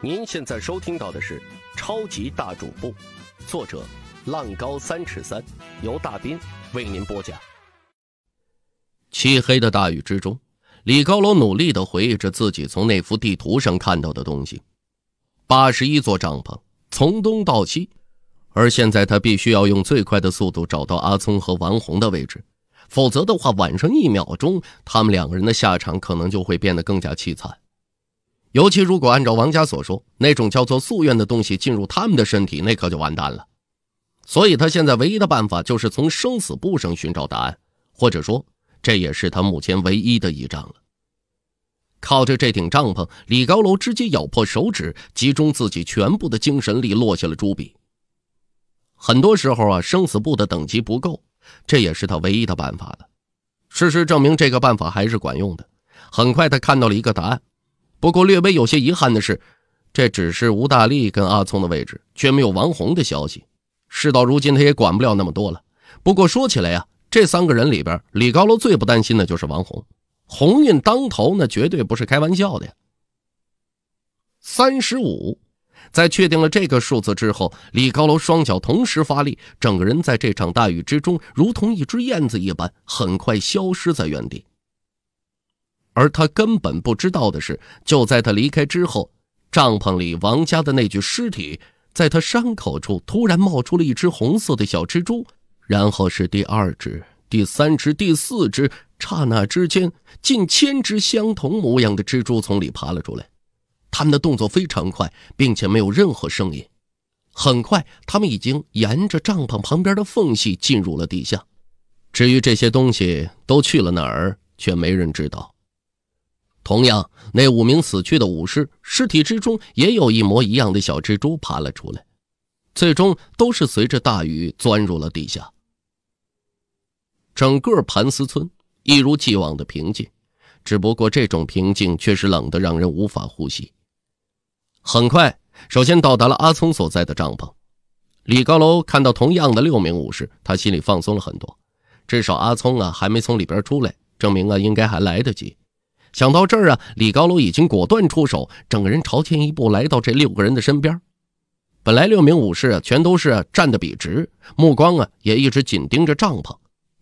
您现在收听到的是《超级大主播》，作者浪高三尺三，由大斌为您播讲。漆黑的大雨之中，李高楼努力的回忆着自己从那幅地图上看到的东西：八十一座帐篷，从东到西。而现在他必须要用最快的速度找到阿聪和王红的位置，否则的话，晚上一秒钟，他们两个人的下场可能就会变得更加凄惨。尤其如果按照王家所说，那种叫做夙愿的东西进入他们的身体，那可就完蛋了。所以他现在唯一的办法就是从生死簿上寻找答案，或者说，这也是他目前唯一的依仗了。靠着这顶帐篷，李高楼直接咬破手指，集中自己全部的精神力，落下了朱笔。很多时候啊，生死簿的等级不够，这也是他唯一的办法了。事实证明，这个办法还是管用的。很快，他看到了一个答案。不过略微有些遗憾的是，这只是吴大力跟阿聪的位置，却没有王红的消息。事到如今，他也管不了那么多了。不过说起来呀，这三个人里边，李高楼最不担心的就是王红，鸿运当头，那绝对不是开玩笑的呀。三十五，在确定了这个数字之后，李高楼双脚同时发力，整个人在这场大雨之中，如同一只燕子一般，很快消失在原地。而他根本不知道的是，就在他离开之后，帐篷里王家的那具尸体，在他伤口处突然冒出了一只红色的小蜘蛛，然后是第二只、第三只、第四只，刹那之间，近千只相同模样的蜘蛛从里爬了出来。他们的动作非常快，并且没有任何声音。很快，他们已经沿着帐篷旁边的缝隙进入了地下。至于这些东西都去了哪儿，却没人知道。同样，那五名死去的武士尸体之中，也有一模一样的小蜘蛛爬了出来，最终都是随着大雨钻入了地下。整个盘丝村一如既往的平静，只不过这种平静却是冷的，让人无法呼吸。很快，首先到达了阿聪所在的帐篷。李高楼看到同样的六名武士，他心里放松了很多，至少阿聪啊还没从里边出来，证明啊应该还来得及。想到这儿啊，李高楼已经果断出手，整个人朝前一步来到这六个人的身边。本来六名武士啊，全都是站得笔直，目光啊也一直紧盯着帐篷。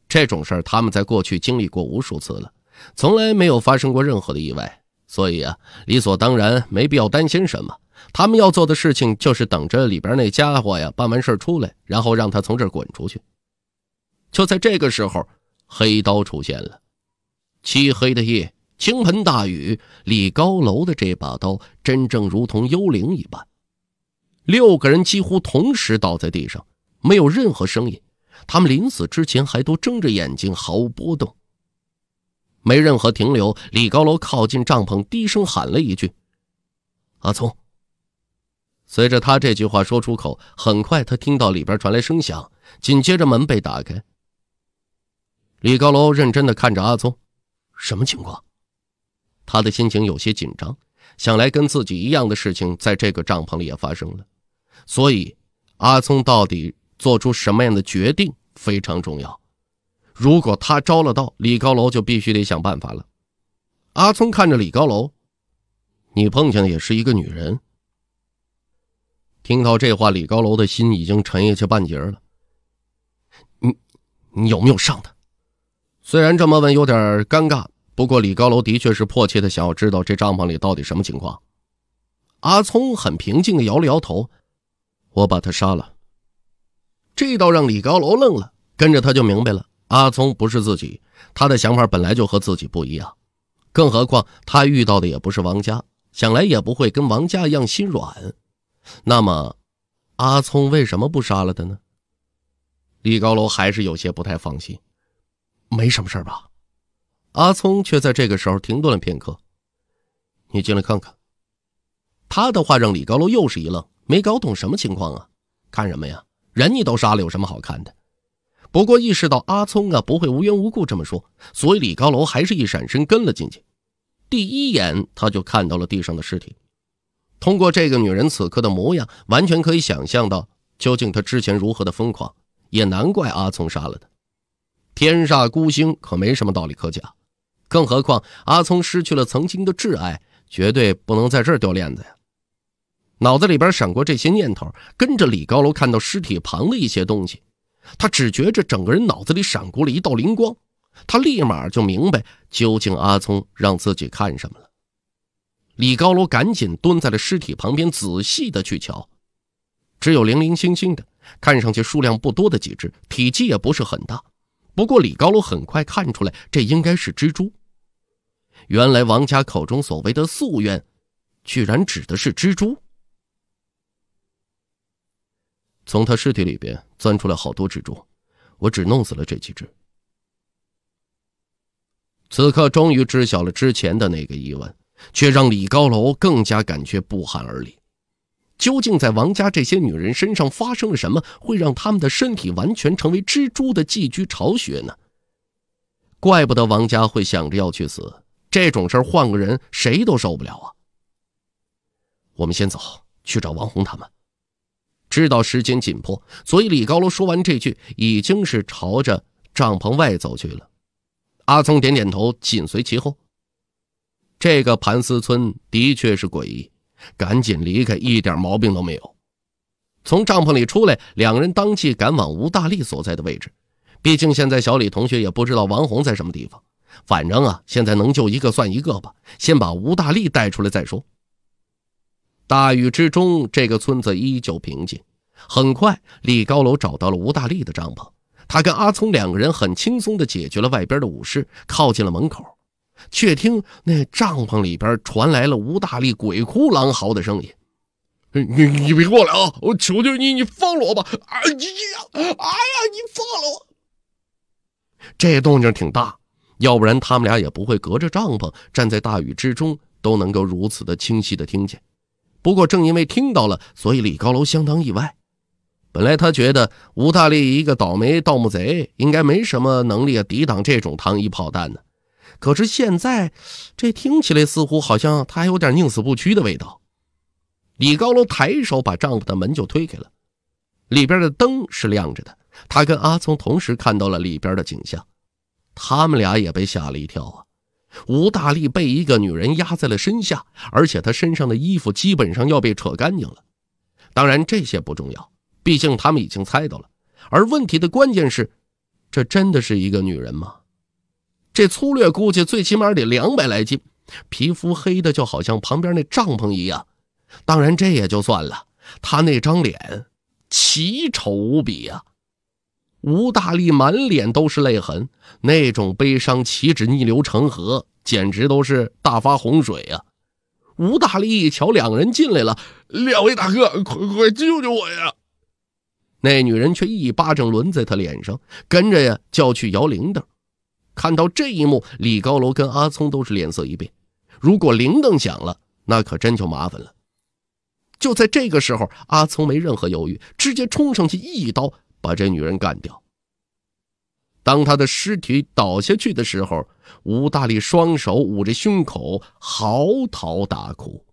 这种事儿他们在过去经历过无数次了，从来没有发生过任何的意外，所以啊，理所当然没必要担心什么。他们要做的事情就是等着里边那家伙呀办完事出来，然后让他从这儿滚出去。就在这个时候，黑刀出现了，漆黑的夜。倾盆大雨，李高楼的这把刀真正如同幽灵一般，六个人几乎同时倒在地上，没有任何声音。他们临死之前还都睁着眼睛，毫无波动。没任何停留，李高楼靠近帐篷，低声喊了一句：“阿聪。”随着他这句话说出口，很快他听到里边传来声响，紧接着门被打开。李高楼认真的看着阿聪：“什么情况？”他的心情有些紧张，想来跟自己一样的事情在这个帐篷里也发生了，所以阿聪到底做出什么样的决定非常重要。如果他招了道，李高楼就必须得想办法了。阿聪看着李高楼：“你碰见的也是一个女人。”听到这话，李高楼的心已经沉下去半截了。“你，你有没有上他？虽然这么问有点尴尬。不过，李高楼的确是迫切的想要知道这帐篷里到底什么情况。阿聪很平静的摇了摇头：“我把他杀了。”这倒让李高楼愣了，跟着他就明白了：阿聪不是自己，他的想法本来就和自己不一样。更何况他遇到的也不是王家，想来也不会跟王家一样心软。那么，阿聪为什么不杀了他呢？李高楼还是有些不太放心：“没什么事吧？”阿聪却在这个时候停顿了片刻，你进来看看。他的话让李高楼又是一愣，没搞懂什么情况啊？看什么呀？人你都杀了，有什么好看的？不过意识到阿聪啊不会无缘无故这么说，所以李高楼还是一闪身跟了进去。第一眼他就看到了地上的尸体，通过这个女人此刻的模样，完全可以想象到究竟她之前如何的疯狂，也难怪阿聪杀了她。天煞孤星可没什么道理可讲。更何况阿聪失去了曾经的挚爱，绝对不能在这儿掉链子呀！脑子里边闪过这些念头，跟着李高楼看到尸体旁的一些东西，他只觉着整个人脑子里闪过了一道灵光，他立马就明白究竟阿聪让自己看什么了。李高楼赶紧蹲在了尸体旁边，仔细的去瞧，只有零零星星的，看上去数量不多的几只，体积也不是很大。不过李高楼很快看出来，这应该是蜘蛛。原来王家口中所谓的夙愿，居然指的是蜘蛛。从他尸体里边钻出来好多蜘蛛，我只弄死了这几只。此刻终于知晓了之前的那个疑问，却让李高楼更加感觉不寒而栗。究竟在王家这些女人身上发生了什么，会让她们的身体完全成为蜘蛛的寄居巢穴呢？怪不得王家会想着要去死，这种事换个人谁都受不了啊！我们先走，去找王红他们。知道时间紧迫，所以李高楼说完这句，已经是朝着帐篷外走去了。阿聪点点头，紧随其后。这个盘丝村的确是诡异。赶紧离开，一点毛病都没有。从帐篷里出来，两人当即赶往吴大力所在的位置。毕竟现在小李同学也不知道王红在什么地方，反正啊，现在能救一个算一个吧。先把吴大力带出来再说。大雨之中，这个村子依旧平静。很快，李高楼找到了吴大力的帐篷，他跟阿聪两个人很轻松地解决了外边的武士，靠近了门口。却听那帐篷里边传来了吴大力鬼哭狼嚎的声音：“你你别过来啊！我求求你，你放了我吧！哎呀，哎呀，你放了我！”这动静挺大，要不然他们俩也不会隔着帐篷站在大雨之中都能够如此的清晰的听见。不过正因为听到了，所以李高楼相当意外。本来他觉得吴大力一个倒霉盗墓贼，应该没什么能力啊抵挡这种糖衣炮弹呢。可是现在，这听起来似乎好像他还有点宁死不屈的味道。李高楼抬手把丈夫的门就推开了，里边的灯是亮着的。他跟阿聪同时看到了里边的景象，他们俩也被吓了一跳啊！吴大力被一个女人压在了身下，而且他身上的衣服基本上要被扯干净了。当然这些不重要，毕竟他们已经猜到了。而问题的关键是，这真的是一个女人吗？这粗略估计，最起码得两百来斤，皮肤黑的就好像旁边那帐篷一样。当然，这也就算了，他那张脸奇丑无比呀！吴大力满脸都是泪痕，那种悲伤岂止逆流成河，简直都是大发洪水啊！吴大力一瞧，两个人进来了，两位大哥，快快救救我呀！那女人却一巴掌抡在他脸上，跟着呀叫去摇铃铛。看到这一幕，李高楼跟阿聪都是脸色一变。如果铃铛响了，那可真就麻烦了。就在这个时候，阿聪没任何犹豫，直接冲上去一刀把这女人干掉。当他的尸体倒下去的时候，吴大力双手捂着胸口，嚎啕大哭。